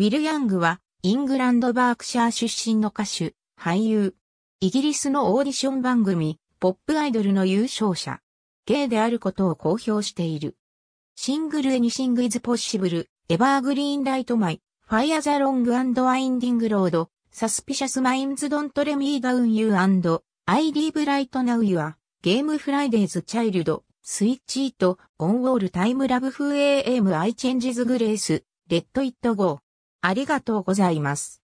ウィル・ヤングは、イングランド・バークシャー出身の歌手、俳優。イギリスのオーディション番組、ポップアイドルの優勝者。ゲイであることを公表している。シングルエニシングイズポッシブル、エバーグリーンライトマイ、ファイアザロングアンドワインディングロード、サスピシャスマインズドントレミーダウンユーアンド、アイリーブライトナウユア、ゲームフライデーズチャイルド、スイッチート、オンウォールタイムラブフー・エ a ム・アイチェンジズグレース、レッドイットゴー。ありがとうございます。